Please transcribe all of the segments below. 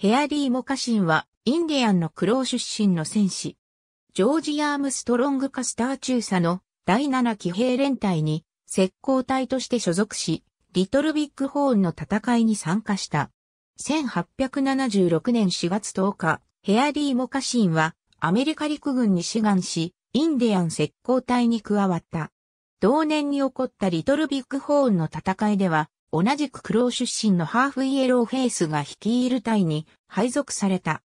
ヘアリー・モカシンは、インディアンの苦労出身の戦士。ジョージ・アームストロング・カスター中佐の第7騎兵連隊に、石膏隊として所属し、リトルビッグホーンの戦いに参加した。1876年4月10日、ヘアリー・モカシンは、アメリカ陸軍に志願し、インディアン石膏隊に加わった。同年に起こったリトルビッグホーンの戦いでは、同じくクロー出身のハーフイエローフェイスが率いるタイに配属された。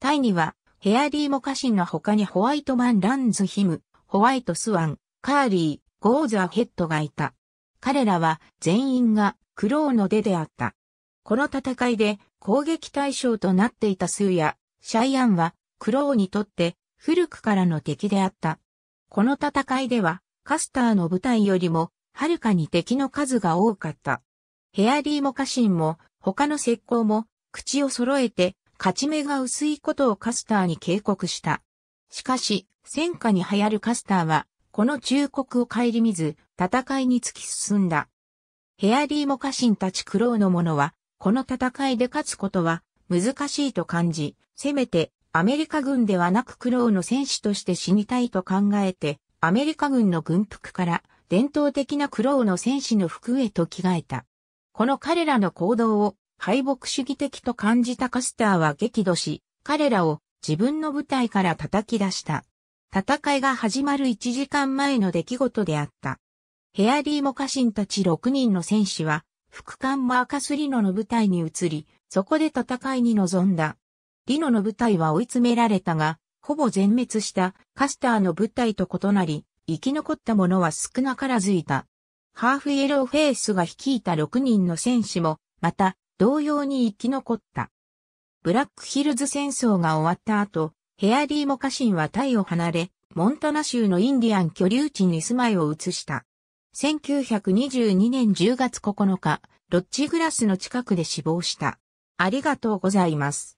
タイには、ヘアリー・モカシンの他にホワイトマン・ランズ・ヒム、ホワイト・スワン、カーリー、ゴーザ・ヘッドがいた。彼らは全員がクローの出であった。この戦いで攻撃対象となっていたスーやシャイアンはクローにとって古くからの敵であった。この戦いではカスターの部隊よりもはるかに敵の数が多かった。ヘアリーも家臣も、他の石膏も、口を揃えて、勝ち目が薄いことをカスターに警告した。しかし、戦火に流行るカスターは、この忠告を顧みず、戦いに突き進んだ。ヘアリーも家臣たち苦労の者は、この戦いで勝つことは、難しいと感じ、せめて、アメリカ軍ではなく苦労の戦士として死にたいと考えて、アメリカ軍の軍服から、伝統的な苦労の戦士の服へと着替えた。この彼らの行動を敗北主義的と感じたカスターは激怒し、彼らを自分の部隊から叩き出した。戦いが始まる1時間前の出来事であった。ヘアリー・モカシンたち6人の戦士は、副官マーカス・リノの部隊に移り、そこで戦いに臨んだ。リノの部隊は追い詰められたが、ほぼ全滅したカスターの部隊と異なり、生き残った者は少なからずいた。ハーフイエローフェイスが率いた6人の戦士も、また、同様に生き残った。ブラックヒルズ戦争が終わった後、ヘアリーも家臣はタイを離れ、モンタナ州のインディアン居留地に住まいを移した。1922年10月9日、ロッチグラスの近くで死亡した。ありがとうございます。